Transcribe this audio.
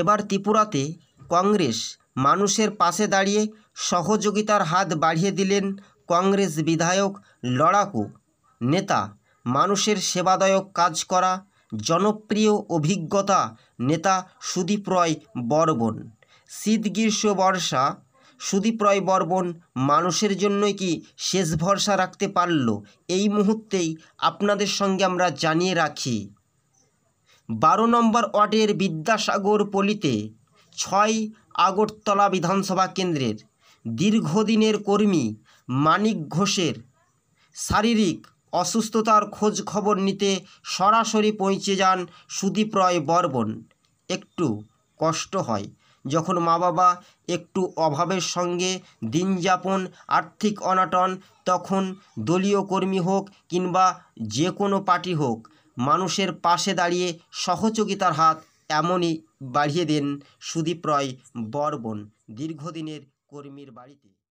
এবার ত্রিপুরাতে কংগ্রেস মানুষের পাশে দাঁড়িয়ে সহযোগিতার হাত বাড়িয়ে দিলেন কংগ্রেস বিধায়ক লড়াকু নেতা মানুষের সেবাদায়ক কাজ করা জনপ্রিয় অভিজ্ঞতা নেতা সুদীপ রয় বর্বন শীত গ্রীষ্ম বর্ষা সুদীপ রয় বর্বন মানুষের জন্যই কি শেষ ভরসা রাখতে পারল এই মুহূর্তেই আপনাদের সঙ্গে আমরা জানিয়ে রাখি বারো নম্বর ওয়ার্ডের বিদ্যাসাগর পলিতে ছয় আগরতলা বিধানসভা কেন্দ্রের দীর্ঘদিনের কর্মী মানিক ঘোষের শারীরিক অসুস্থতার খোঁজ খবর নিতে সরাসরি পৌঁছে যান সুদীপ রয় বর্বন একটু কষ্ট হয় যখন মা বাবা একটু অভাবের সঙ্গে দিন যাপন আর্থিক অনাটন তখন দলীয় কর্মী হোক কিংবা যে কোনো পার্টি হোক মানুষের পাশে দাঁড়িয়ে সহযোগিতার হাত এমনই বাড়িয়ে দেন সুদীপ রয় বর্বন দীর্ঘদিনের কর্মীর বাড়িতে